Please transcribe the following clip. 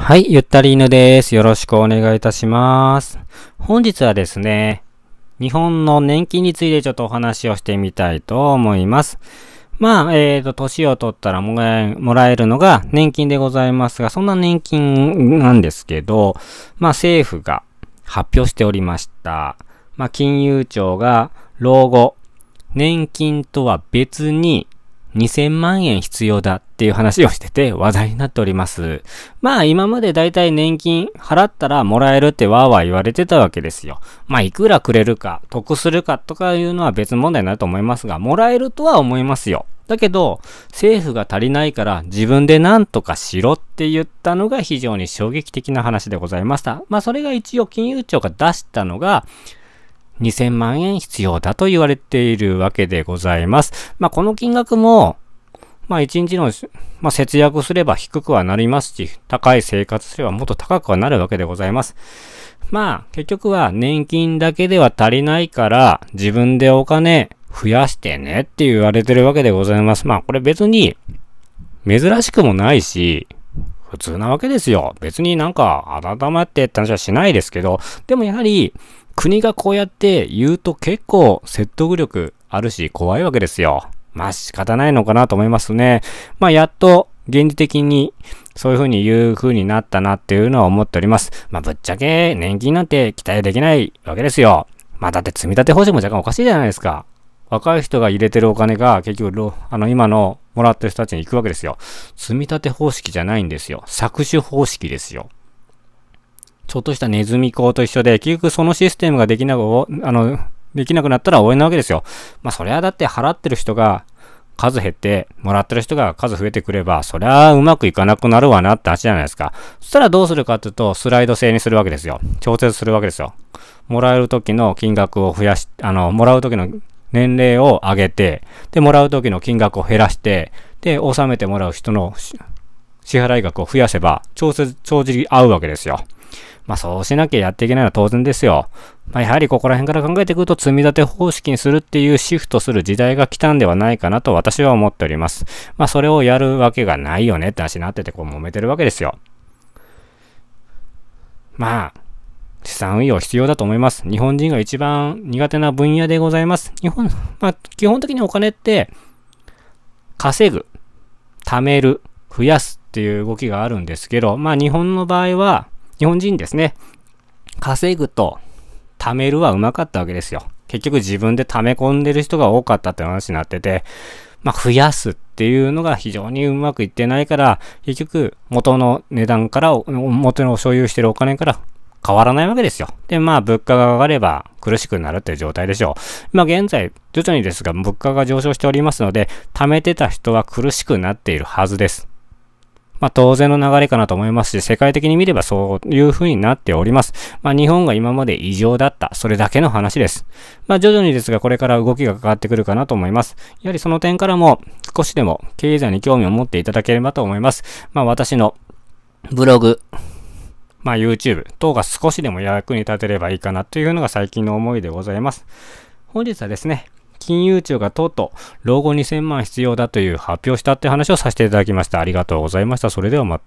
はい、ゆったり犬です。よろしくお願いいたします。本日はですね、日本の年金についてちょっとお話をしてみたいと思います。まあ、えっ、ー、と、年を取ったらもらえるのが年金でございますが、そんな年金なんですけど、まあ政府が発表しておりました。まあ金融庁が老後、年金とは別に2000万円必要だっていう話をしてて話題になっております。まあ今までだいたい年金払ったらもらえるってわーわー言われてたわけですよ。まあいくらくれるか、得するかとかいうのは別問題になると思いますが、もらえるとは思いますよ。だけど、政府が足りないから自分で何とかしろって言ったのが非常に衝撃的な話でございました。まあそれが一応金融庁が出したのが、2000万円必要だと言われているわけでございます。まあ、この金額も、まあ、1日の、まあ、節約すれば低くはなりますし、高い生活すればもっと高くはなるわけでございます。まあ、結局は年金だけでは足りないから、自分でお金増やしてねって言われてるわけでございます。まあ、これ別に珍しくもないし、普通なわけですよ。別になんか温まってって話はしないですけど、でもやはり国がこうやって言うと結構説得力あるし怖いわけですよ。まあ仕方ないのかなと思いますね。まあやっと現実的にそういうふうに言う風になったなっていうのは思っております。まあぶっちゃけ年金なんて期待できないわけですよ。まあだって積み立て保証も若干おかしいじゃないですか。若い人が入れてるお金が結局、あの今のもらってる人たちに行くわけですよ。積み立て方式じゃないんですよ。搾取方式ですよ。ちょっとしたネズミ講と一緒で、結局そのシステムができなく、あの、できなくなったら終援なわけですよ。まあ、そりゃだって払ってる人が数減って、もらってる人が数増えてくれば、そりゃうまくいかなくなるわなって話じゃないですか。そしたらどうするかっていうと、スライド制にするわけですよ。調節するわけですよ。もらえる時の金額を増やし、あの、もらう時の年齢を上げて、で、もらう時の金額を減らして、で、納めてもらう人の支払額を増やせば、調節、帳尻合うわけですよ。まあそうしなきゃやっていけないのは当然ですよ。まあやはりここら辺から考えていくと積み立て方式にするっていうシフトする時代が来たんではないかなと私は思っております。まあそれをやるわけがないよねって話になっててこう揉めてるわけですよ。まあ、資産運用必要だと思います。日本人が一番苦手な分野でございます。日本、まあ、基本的にお金って、稼ぐ、貯める、増やすっていう動きがあるんですけど、まあ日本の場合は、日本人ですね、稼ぐと貯めるはうまかったわけですよ。結局自分で溜め込んでる人が多かったって話になってて、まあ増やすっていうのが非常にうまくいってないから、結局元の値段から、元の所有してるお金から変わらないわけですよ。で、まあ、物価が上がれば苦しくなるっていう状態でしょう。まあ、現在、徐々にですが、物価が上昇しておりますので、貯めてた人は苦しくなっているはずです。まあ当然の流れかなと思いますし、世界的に見ればそういう風になっております。まあ日本が今まで異常だった、それだけの話です。まあ徐々にですがこれから動きがかかってくるかなと思います。やはりその点からも少しでも経済に興味を持っていただければと思います。まあ私のブログ、まあ YouTube 等が少しでも役に立てればいいかなというのが最近の思いでございます。本日はですね、金融庁がとうとう老後2000万必要だという発表したって話をさせていただきました。ありがとうございました。それではまた。